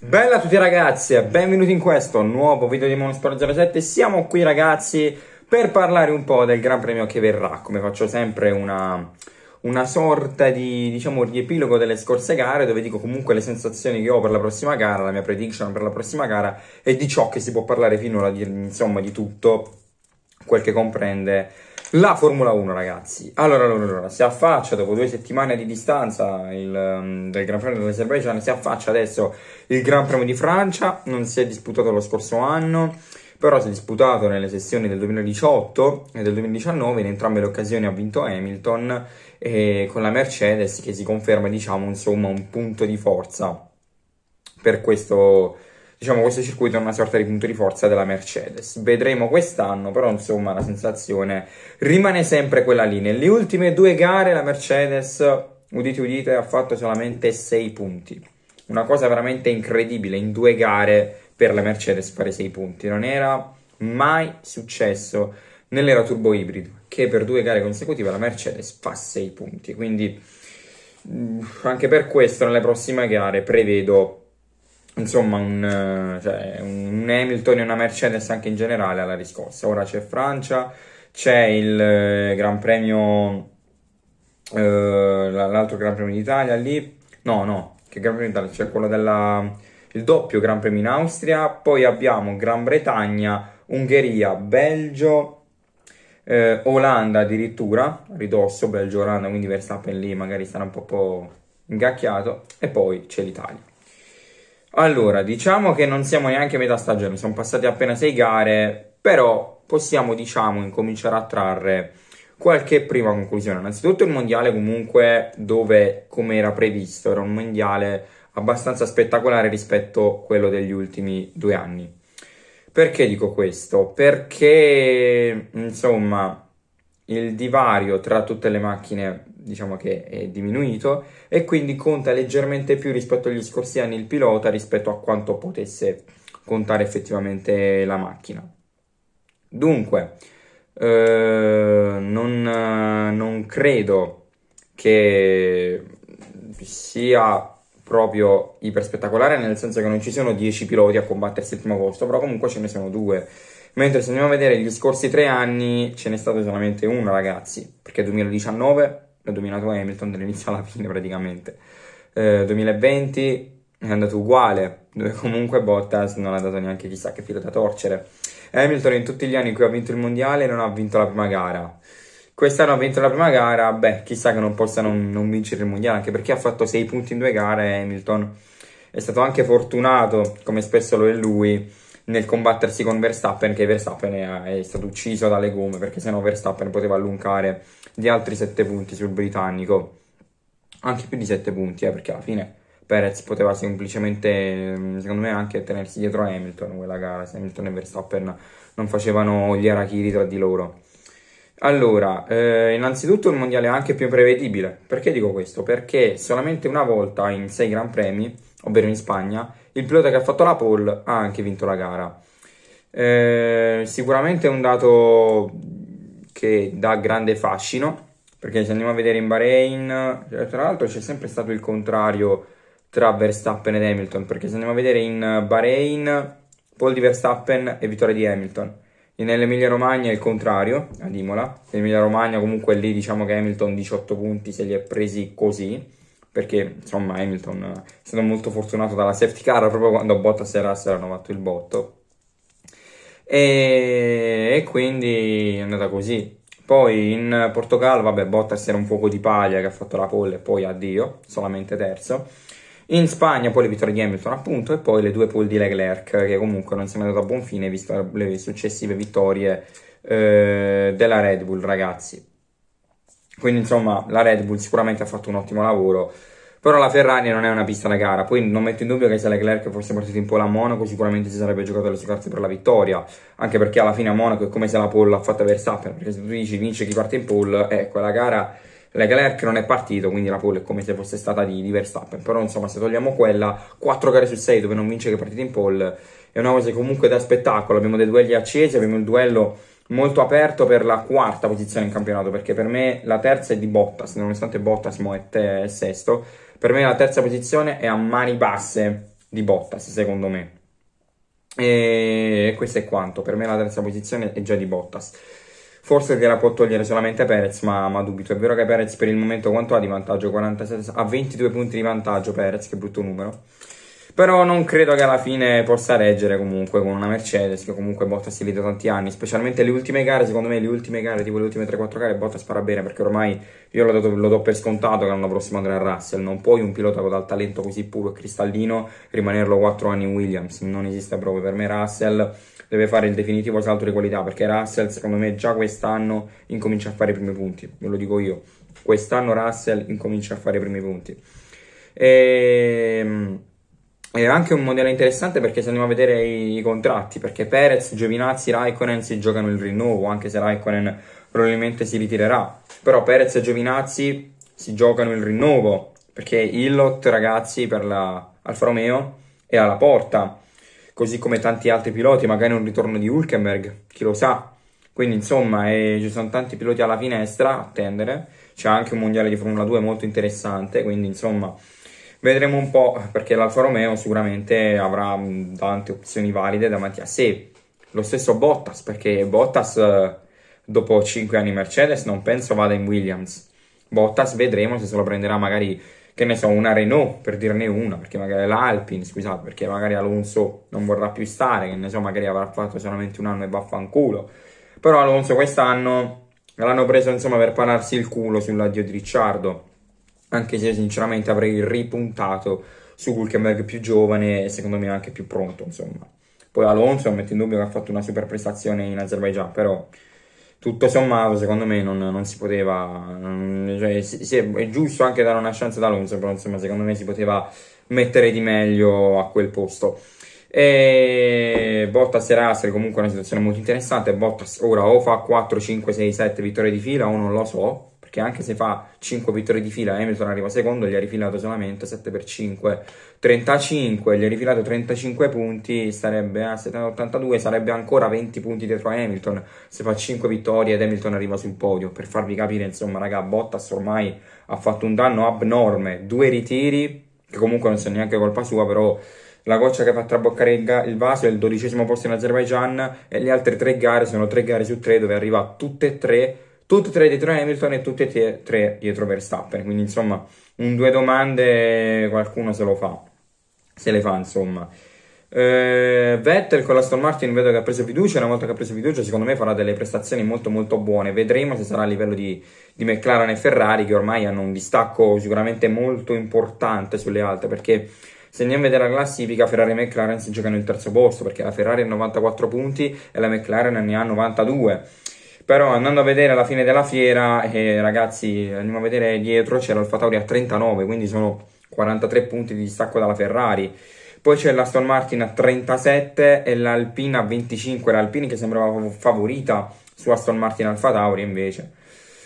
Bella a tutti ragazzi e benvenuti in questo nuovo video di Monster 07 Siamo qui ragazzi per parlare un po' del Gran Premio che verrà Come faccio sempre una, una sorta di diciamo, riepilogo delle scorse gare Dove dico comunque le sensazioni che ho per la prossima gara La mia prediction per la prossima gara E di ciò che si può parlare finora, di, insomma di tutto Quel che comprende la Formula 1, ragazzi. Allora, allora, allora, si affaccia dopo due settimane di distanza il, um, del Gran Premio dell'Azerbaijan, si affaccia adesso il Gran Premio di Francia, non si è disputato lo scorso anno, però si è disputato nelle sessioni del 2018 e del 2019, in entrambe le occasioni ha vinto Hamilton e con la Mercedes che si conferma, diciamo, insomma, un punto di forza per questo diciamo, questo circuito è una sorta di punto di forza della Mercedes. Vedremo quest'anno, però insomma la sensazione rimane sempre quella lì. Nelle ultime due gare la Mercedes, udite udite, ha fatto solamente 6 punti. Una cosa veramente incredibile, in due gare per la Mercedes fare 6 punti. Non era mai successo nell'era turbo ibrido, che per due gare consecutive la Mercedes fa 6 punti. Quindi mm, anche per questo nelle prossime gare prevedo insomma un, eh, cioè, un Hamilton e una Mercedes anche in generale alla riscossa. Ora c'è Francia, c'è il eh, Gran Premio, eh, l'altro Gran Premio d'Italia lì, no no, che Gran Premio d'Italia, c'è quello del doppio Gran Premio in Austria, poi abbiamo Gran Bretagna, Ungheria, Belgio, eh, Olanda addirittura, ridosso Belgio-Olanda, quindi Verstappen lì magari sarà un po' ingacchiato, e poi c'è l'Italia. Allora, diciamo che non siamo neanche a metà stagione, sono passate appena sei gare, però possiamo, diciamo, incominciare a trarre qualche prima conclusione. Innanzitutto il mondiale comunque dove, come era previsto, era un mondiale abbastanza spettacolare rispetto a quello degli ultimi due anni. Perché dico questo? Perché, insomma, il divario tra tutte le macchine diciamo che è diminuito e quindi conta leggermente più rispetto agli scorsi anni il pilota rispetto a quanto potesse contare effettivamente la macchina. Dunque, eh, non, non credo che sia proprio iperspettacolare, nel senso che non ci sono 10 piloti a combattersi il primo posto, però comunque ce ne sono due. Mentre se andiamo a vedere gli scorsi tre anni, ce n'è stato solamente uno, ragazzi, perché 2019 ha dominato Hamilton dall'inizio alla fine praticamente. Eh, 2020 è andato uguale, dove comunque Bottas non ha dato neanche chissà che filo da torcere. Hamilton in tutti gli anni in cui ha vinto il mondiale non ha vinto la prima gara. Quest'anno ha vinto la prima gara, beh, chissà che non possa non, non vincere il mondiale, anche perché ha fatto 6 punti in due gare Hamilton. È stato anche fortunato, come spesso lo è lui, nel combattersi con Verstappen, che Verstappen è, è stato ucciso dalle gomme, perché sennò Verstappen poteva allungare di altri 7 punti sul britannico, anche più di 7 punti, eh, perché alla fine Perez poteva semplicemente, mm, secondo me, anche tenersi dietro Hamilton quella gara, se Hamilton e Verstappen non facevano gli arachiri tra di loro. Allora, eh, innanzitutto il mondiale è anche più prevedibile. Perché dico questo? Perché solamente una volta in 6 Gran Premi, ovvero in Spagna, il pilota che ha fatto la pole ha anche vinto la gara. Eh, sicuramente è un dato che dà grande fascino, perché se andiamo a vedere in Bahrain, cioè, tra l'altro c'è sempre stato il contrario tra Verstappen ed Hamilton, perché se andiamo a vedere in Bahrain, Paul di Verstappen e vittoria di Hamilton. E nell'Emilia Romagna è il contrario, ad Imola. nell'Emilia Romagna comunque lì diciamo che Hamilton 18 punti se li ha presi così, perché insomma Hamilton è stato molto fortunato dalla safety car proprio quando Bottas e Russell hanno fatto il botto e, e quindi è andata così. Poi in Portogallo, vabbè, Bottas era un fuoco di paglia che ha fatto la pole e poi addio, solamente terzo. In Spagna poi le vittorie di Hamilton appunto e poi le due pole di Leclerc che comunque non si sono andato a buon fine visto le successive vittorie eh, della Red Bull ragazzi. Quindi insomma la Red Bull sicuramente ha fatto un ottimo lavoro però la Ferrari non è una pista da gara, poi non metto in dubbio che se Leclerc fosse partito in pole a Monaco sicuramente si sarebbe giocato le sue carte per la vittoria, anche perché alla fine a Monaco è come se la pole l'ha fatta Verstappen, perché se tu dici vince chi parte in pole, ecco, la gara Leclerc non è partito, quindi la pole è come se fosse stata di, di Verstappen, però insomma se togliamo quella, 4 gare su 6 dove non vince che partita in pole, è una cosa comunque da spettacolo, abbiamo dei duelli accesi, abbiamo il duello molto aperto per la quarta posizione in campionato, perché per me la terza è di Bottas, nonostante Bottas mo è, te- è sesto, per me la terza posizione è a mani basse di Bottas, secondo me. E questo è quanto, per me la terza posizione è già di Bottas. Forse gliela può togliere solamente Perez, ma, ma, dubito. È vero che Perez per il momento quanto ha di vantaggio? 47, ha 22 punti di vantaggio Perez, che brutto numero. Però non credo che alla fine possa reggere comunque con una Mercedes che comunque Bottas si vede tanti anni, specialmente le ultime gare, secondo me le ultime gare, tipo le ultime 3-4 gare Bottas spara bene perché ormai io lo do, lo do per scontato che l'anno prossimo andrà a Russell, non puoi un pilota con dal talento così puro e cristallino rimanerlo 4 anni in Williams, non esiste proprio per me Russell deve fare il definitivo salto di qualità perché Russell secondo me già quest'anno incomincia a fare i primi punti, ve lo dico io, quest'anno Russell incomincia a fare i primi punti. Ehm è anche un modello interessante perché se andiamo a vedere i, contratti, perché Perez, Giovinazzi, Raikkonen si giocano il rinnovo, anche se Raikkonen probabilmente si ritirerà. Però Perez e Giovinazzi si giocano il rinnovo, perché Illot, ragazzi, per la Alfa Romeo è alla porta, così come tanti altri piloti, magari un ritorno di Hulkenberg, chi lo sa. Quindi insomma eh, ci sono tanti piloti alla finestra a attendere, c'è anche un mondiale di Formula 2 molto interessante, quindi insomma Vedremo un po' perché l'Alfa Romeo sicuramente avrà mm, tante opzioni valide davanti a sé. Lo stesso Bottas, perché Bottas eh, dopo 5 anni Mercedes non penso vada in Williams. Bottas vedremo se se lo prenderà magari, che ne so, una Renault, per dirne una, perché magari l'Alpine, scusate, perché magari Alonso non vorrà più stare, che ne so, magari avrà fatto solamente un anno e vaffanculo. Però Alonso quest'anno l'hanno preso, insomma, per pararsi il culo sull'addio di Ricciardo anche se sinceramente avrei ripuntato su Hulkenberg più giovane e secondo me anche più pronto, insomma. Poi Alonso, metto in dubbio che ha fatto una super prestazione in Azerbaijan, però tutto sommato secondo me non, non si poteva... Non, cioè, si, si è, è, giusto anche dare una chance ad Alonso, però insomma secondo me si poteva mettere di meglio a quel posto. E Bottas e Russell comunque è una situazione molto interessante. Bottas ora o fa 4, 5, 6, 7 vittorie di fila o non lo so perché anche se fa 5 vittorie di fila, Hamilton arriva secondo, gli ha rifilato solamente 7 per 5 35, gli ha rifilato 35 punti, sarebbe a 82, sarebbe ancora 20 punti dietro a Hamilton, se fa 5 vittorie ed Hamilton arriva sul podio, per farvi capire, insomma, raga, Bottas ormai ha fatto un danno abnorme, due ritiri, che comunque non sono neanche colpa sua, però la goccia che fa traboccare il, vaso è il dodicesimo posto in Azerbaijan e le altre tre gare sono tre gare su tre dove arriva tutte e tre tutti e tre dietro Hamilton e tutti e tre dietro Verstappen. Quindi, insomma, un due domande qualcuno se lo fa. Se le fa, insomma. Eh, Vettel con la Storm Martin vedo che ha preso fiducia. Una volta che ha preso fiducia, secondo me farà delle prestazioni molto molto buone. Vedremo se sarà a livello di, di McLaren e Ferrari, che ormai hanno un distacco sicuramente molto importante sulle altre. Perché se andiamo a vedere la classifica, Ferrari e McLaren si giocano il terzo posto. Perché la Ferrari ha 94 punti e la McLaren ne ha 92 però andando a vedere la fine della fiera, eh, ragazzi, andiamo a vedere dietro, c'era il Tauri a 39, quindi sono 43 punti di distacco dalla Ferrari. Poi c'è l'Aston Martin a 37 e l'Alpina a 25, l'Alpina che sembrava favorita su Aston Martin Alfa Tauri invece.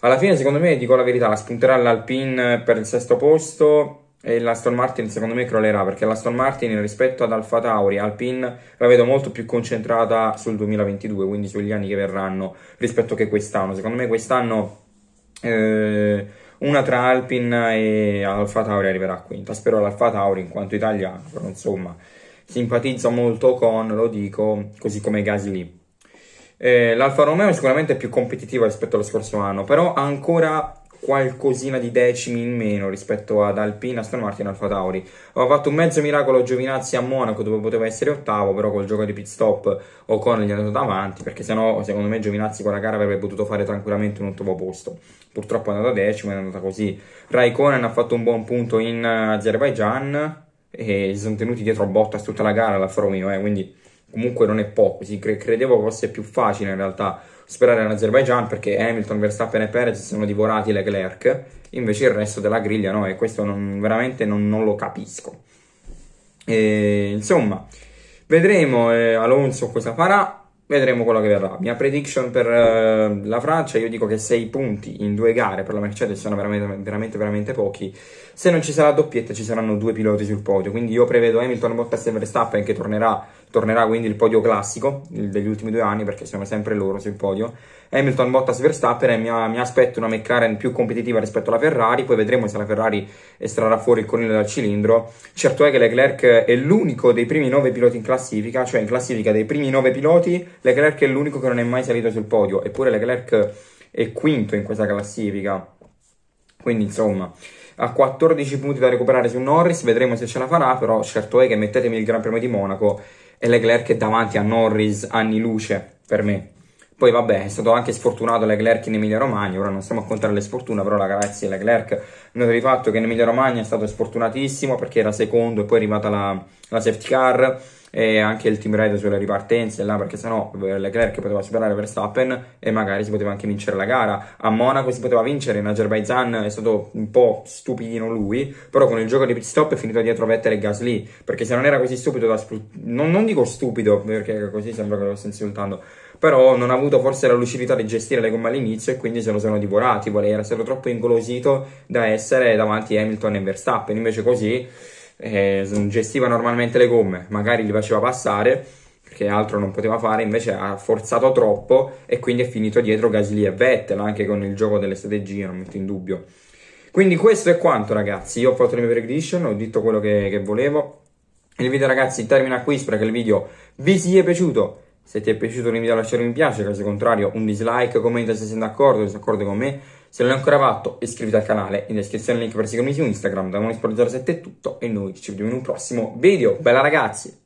Alla fine, secondo me, dico la verità, la spunterà l'Alpine per il sesto posto e l'Aston Martin secondo me crollerà perché l'Aston Martin rispetto ad Alfa Tauri, Alpine la vedo molto più concentrata sul 2022 quindi sugli anni che verranno rispetto che quest'anno secondo me quest'anno eh, una tra Alpine e Alfa Tauri arriverà a quinta spero l'Alfa Tauri in quanto italiano però insomma simpatizzo molto con lo dico così come Gasly eh, L'Alfa Romeo è sicuramente più competitiva rispetto allo scorso anno, però ha ancora qualcosina di decimi in meno rispetto ad Alpine, Aston Martin e Alfa Tauri. Aveva fatto un mezzo miracolo Giovinazzi a Monaco dove poteva essere ottavo, però col gioco di pit stop Ocon gli è andato davanti perché sennò secondo me Giovinazzi con la gara avrebbe potuto fare tranquillamente un ottavo posto. Purtroppo è andata decimo, è andata così. Raikkonen ha fatto un buon punto in Azerbaijan e si sono tenuti dietro a Bottas tutta la gara l'Alfa Romeo, eh, quindi comunque non è poco, si cre- credevo fosse più facile in realtà sperare l'Azerbaijan perché Hamilton, Verstappen e Perez sono divorati Leclerc, invece il resto della griglia no, e questo non, veramente non, non, lo capisco. E, insomma, vedremo eh, Alonso cosa farà, vedremo quello che verrà. Mia prediction per uh, la Francia, io dico che 6 punti in due gare per la Mercedes sono veramente, veramente, veramente pochi. Se non ci sarà doppietta ci saranno due piloti sul podio, quindi io prevedo Hamilton, Bottas e Verstappen che tornerà, tornerà quindi il podio classico il, degli ultimi due anni perché sono sempre loro sul podio. Hamilton, Bottas, Verstappen e mi, mi aspetto una McLaren più competitiva rispetto alla Ferrari, poi vedremo se la Ferrari estrarrà fuori il coniglio dal cilindro. Certo è che Leclerc è l'unico dei primi 9 piloti in classifica, cioè in classifica dei primi 9 piloti Leclerc è l'unico che non è mai salito sul podio, eppure Leclerc è quinto in questa classifica. Quindi insomma, ha 14 punti da recuperare su Norris, vedremo se ce la farà, però certo è che mettetemi il Gran Premio di Monaco e Leclerc è davanti a Norris anni luce per me. Poi vabbè, è stato anche sfortunato Leclerc in Emilia Romagna, ora non stiamo a contare le sfortune, però ragazzi Leclerc, noto di fatto che in Emilia Romagna è stato sfortunatissimo perché era secondo e poi è arrivata la, la safety car, e anche il team Red sulle ripartenze là perché sennò eh, Leclerc poteva superare Verstappen e magari si poteva anche vincere la gara a Monaco si poteva vincere in Azerbaijan è stato un po' stupidino lui però con il gioco di pit stop è finito dietro Vettel e Gasly perché se non era così stupido da sfruttare non, non dico stupido perché così sembra che lo sto insultando però non ha avuto forse la lucidità di gestire le gomme all'inizio e quindi se lo sono divorati, era essere troppo ingolosito da essere davanti a Hamilton e Verstappen, invece così eh, gestiva normalmente le gomme, magari li faceva passare perché altro non poteva fare, invece ha forzato troppo e quindi è finito dietro Gasly e Vettel anche con il gioco delle strategie, non metto in dubbio. Quindi questo è quanto ragazzi, io ho fatto le mie prediction, ho detto quello che, che volevo. Il video ragazzi termina qui, spero che il video vi sia piaciuto. Se ti è piaciuto ti invito a lasciare un mi piace, caso contrario un dislike, commenta se sei d'accordo o disaccordo con me. Se non l'hai ancora fatto iscriviti al canale, in descrizione il link per seguirmi su Instagram, da Monesport07 è tutto e noi ci vediamo in un prossimo video. Bella ragazzi!